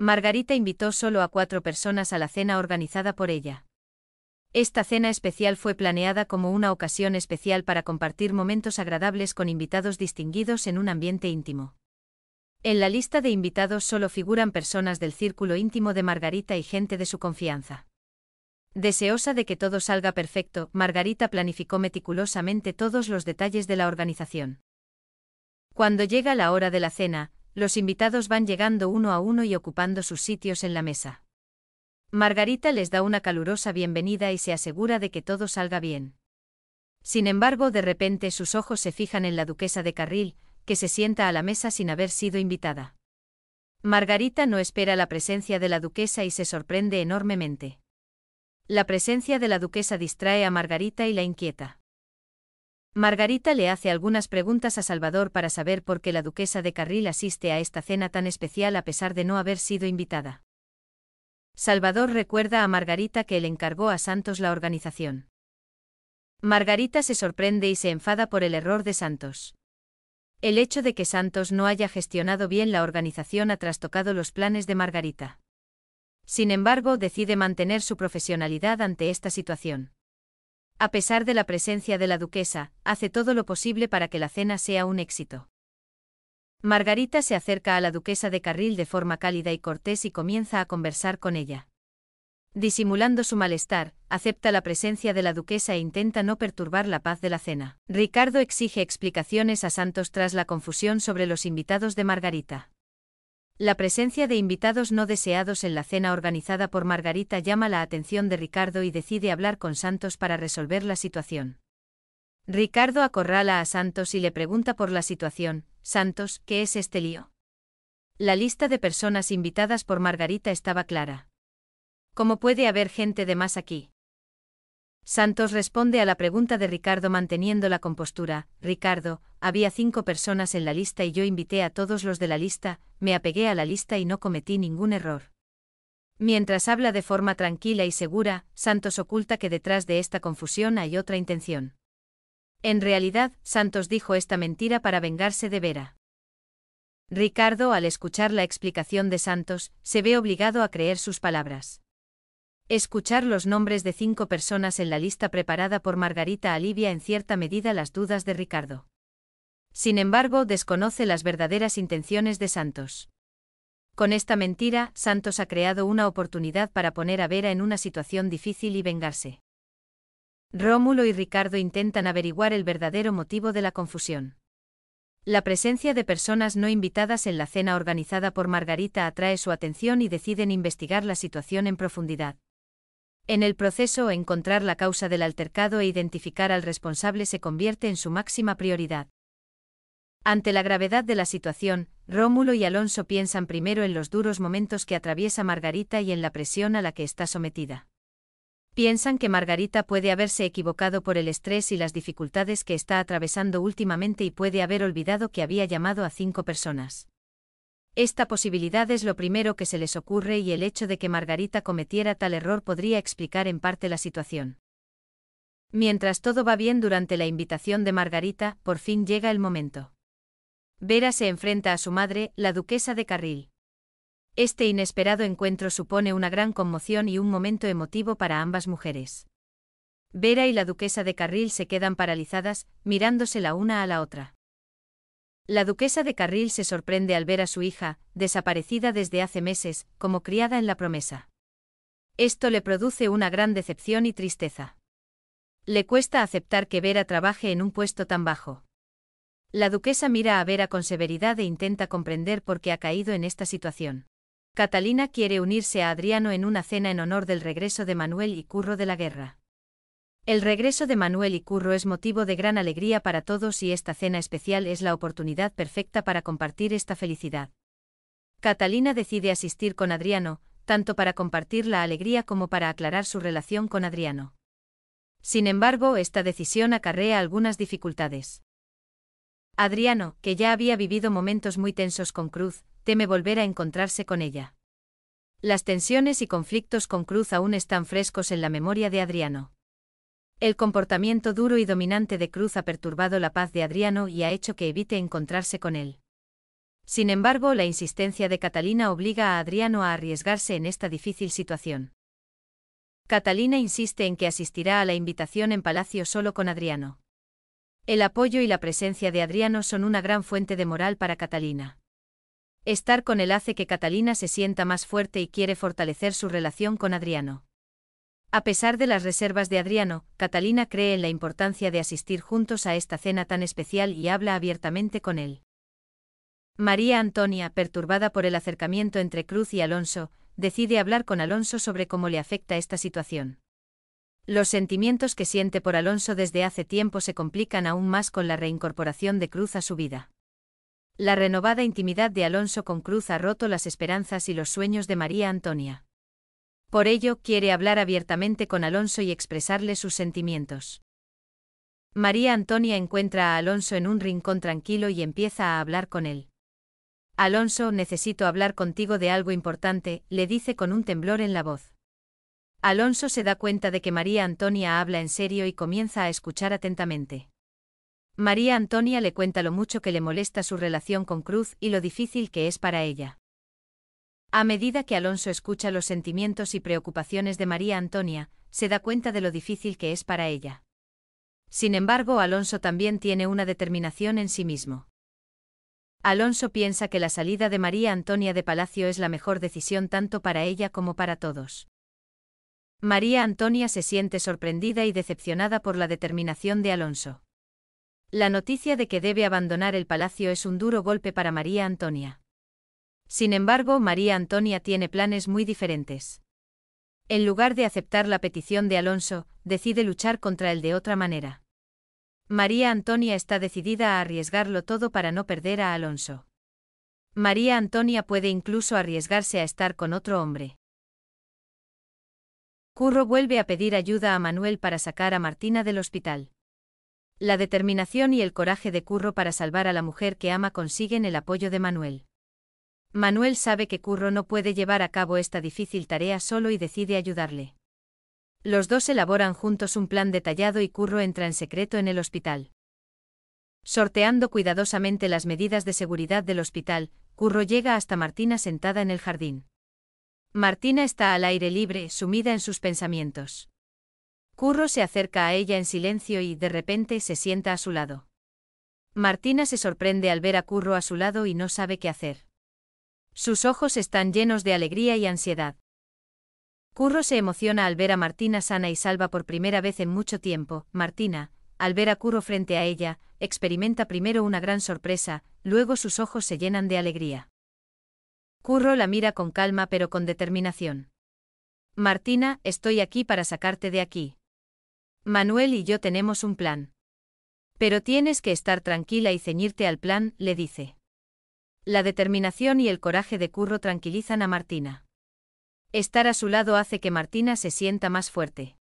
Margarita invitó solo a cuatro personas a la cena organizada por ella. Esta cena especial fue planeada como una ocasión especial para compartir momentos agradables con invitados distinguidos en un ambiente íntimo. En la lista de invitados solo figuran personas del círculo íntimo de Margarita y gente de su confianza. Deseosa de que todo salga perfecto, Margarita planificó meticulosamente todos los detalles de la organización. Cuando llega la hora de la cena, los invitados van llegando uno a uno y ocupando sus sitios en la mesa. Margarita les da una calurosa bienvenida y se asegura de que todo salga bien. Sin embargo, de repente sus ojos se fijan en la duquesa de Carril, que se sienta a la mesa sin haber sido invitada. Margarita no espera la presencia de la duquesa y se sorprende enormemente. La presencia de la duquesa distrae a Margarita y la inquieta. Margarita le hace algunas preguntas a Salvador para saber por qué la duquesa de Carril asiste a esta cena tan especial a pesar de no haber sido invitada. Salvador recuerda a Margarita que él encargó a Santos la organización. Margarita se sorprende y se enfada por el error de Santos. El hecho de que Santos no haya gestionado bien la organización ha trastocado los planes de Margarita. Sin embargo, decide mantener su profesionalidad ante esta situación. A pesar de la presencia de la duquesa, hace todo lo posible para que la cena sea un éxito. Margarita se acerca a la duquesa de Carril de forma cálida y cortés y comienza a conversar con ella. Disimulando su malestar, acepta la presencia de la duquesa e intenta no perturbar la paz de la cena. Ricardo exige explicaciones a Santos tras la confusión sobre los invitados de Margarita. La presencia de invitados no deseados en la cena organizada por Margarita llama la atención de Ricardo y decide hablar con Santos para resolver la situación. Ricardo acorrala a Santos y le pregunta por la situación, Santos, ¿qué es este lío? La lista de personas invitadas por Margarita estaba clara. ¿Cómo puede haber gente de más aquí? Santos responde a la pregunta de Ricardo manteniendo la compostura. Ricardo, había cinco personas en la lista y yo invité a todos los de la lista, me apegué a la lista y no cometí ningún error. Mientras habla de forma tranquila y segura, Santos oculta que detrás de esta confusión hay otra intención. En realidad, Santos dijo esta mentira para vengarse de Vera. Ricardo, al escuchar la explicación de Santos, se ve obligado a creer sus palabras. Escuchar los nombres de cinco personas en la lista preparada por Margarita alivia en cierta medida las dudas de Ricardo. Sin embargo, desconoce las verdaderas intenciones de Santos. Con esta mentira, Santos ha creado una oportunidad para poner a Vera en una situación difícil y vengarse. Rómulo y Ricardo intentan averiguar el verdadero motivo de la confusión. La presencia de personas no invitadas en la cena organizada por Margarita atrae su atención y deciden investigar la situación en profundidad. En el proceso, encontrar la causa del altercado e identificar al responsable se convierte en su máxima prioridad. Ante la gravedad de la situación, Rómulo y Alonso piensan primero en los duros momentos que atraviesa Margarita y en la presión a la que está sometida. Piensan que Margarita puede haberse equivocado por el estrés y las dificultades que está atravesando últimamente y puede haber olvidado que había llamado a cinco personas. Esta posibilidad es lo primero que se les ocurre y el hecho de que Margarita cometiera tal error podría explicar en parte la situación. Mientras todo va bien durante la invitación de Margarita, por fin llega el momento. Vera se enfrenta a su madre, la duquesa de Carril. Este inesperado encuentro supone una gran conmoción y un momento emotivo para ambas mujeres. Vera y la duquesa de Carril se quedan paralizadas, mirándose la una a la otra. La duquesa de Carril se sorprende al ver a su hija, desaparecida desde hace meses, como criada en la promesa. Esto le produce una gran decepción y tristeza. Le cuesta aceptar que Vera trabaje en un puesto tan bajo. La duquesa mira a Vera con severidad e intenta comprender por qué ha caído en esta situación. Catalina quiere unirse a Adriano en una cena en honor del regreso de Manuel y Curro de la guerra. El regreso de Manuel y Curro es motivo de gran alegría para todos y esta cena especial es la oportunidad perfecta para compartir esta felicidad. Catalina decide asistir con Adriano, tanto para compartir la alegría como para aclarar su relación con Adriano. Sin embargo, esta decisión acarrea algunas dificultades. Adriano, que ya había vivido momentos muy tensos con Cruz, teme volver a encontrarse con ella. Las tensiones y conflictos con Cruz aún están frescos en la memoria de Adriano. El comportamiento duro y dominante de Cruz ha perturbado la paz de Adriano y ha hecho que evite encontrarse con él. Sin embargo, la insistencia de Catalina obliga a Adriano a arriesgarse en esta difícil situación. Catalina insiste en que asistirá a la invitación en Palacio solo con Adriano. El apoyo y la presencia de Adriano son una gran fuente de moral para Catalina. Estar con él hace que Catalina se sienta más fuerte y quiere fortalecer su relación con Adriano. A pesar de las reservas de Adriano, Catalina cree en la importancia de asistir juntos a esta cena tan especial y habla abiertamente con él. María Antonia, perturbada por el acercamiento entre Cruz y Alonso, decide hablar con Alonso sobre cómo le afecta esta situación. Los sentimientos que siente por Alonso desde hace tiempo se complican aún más con la reincorporación de Cruz a su vida. La renovada intimidad de Alonso con Cruz ha roto las esperanzas y los sueños de María Antonia. Por ello, quiere hablar abiertamente con Alonso y expresarle sus sentimientos. María Antonia encuentra a Alonso en un rincón tranquilo y empieza a hablar con él. Alonso, necesito hablar contigo de algo importante, le dice con un temblor en la voz. Alonso se da cuenta de que María Antonia habla en serio y comienza a escuchar atentamente. María Antonia le cuenta lo mucho que le molesta su relación con Cruz y lo difícil que es para ella. A medida que Alonso escucha los sentimientos y preocupaciones de María Antonia, se da cuenta de lo difícil que es para ella. Sin embargo, Alonso también tiene una determinación en sí mismo. Alonso piensa que la salida de María Antonia de Palacio es la mejor decisión tanto para ella como para todos. María Antonia se siente sorprendida y decepcionada por la determinación de Alonso. La noticia de que debe abandonar el palacio es un duro golpe para María Antonia. Sin embargo, María Antonia tiene planes muy diferentes. En lugar de aceptar la petición de Alonso, decide luchar contra él de otra manera. María Antonia está decidida a arriesgarlo todo para no perder a Alonso. María Antonia puede incluso arriesgarse a estar con otro hombre. Curro vuelve a pedir ayuda a Manuel para sacar a Martina del hospital. La determinación y el coraje de Curro para salvar a la mujer que ama consiguen el apoyo de Manuel. Manuel sabe que Curro no puede llevar a cabo esta difícil tarea solo y decide ayudarle. Los dos elaboran juntos un plan detallado y Curro entra en secreto en el hospital. Sorteando cuidadosamente las medidas de seguridad del hospital, Curro llega hasta Martina sentada en el jardín. Martina está al aire libre, sumida en sus pensamientos. Curro se acerca a ella en silencio y, de repente, se sienta a su lado. Martina se sorprende al ver a Curro a su lado y no sabe qué hacer. Sus ojos están llenos de alegría y ansiedad. Curro se emociona al ver a Martina sana y salva por primera vez en mucho tiempo. Martina, al ver a Curro frente a ella, experimenta primero una gran sorpresa, luego sus ojos se llenan de alegría. Curro la mira con calma pero con determinación. Martina, estoy aquí para sacarte de aquí. Manuel y yo tenemos un plan. Pero tienes que estar tranquila y ceñirte al plan, le dice. La determinación y el coraje de Curro tranquilizan a Martina. Estar a su lado hace que Martina se sienta más fuerte.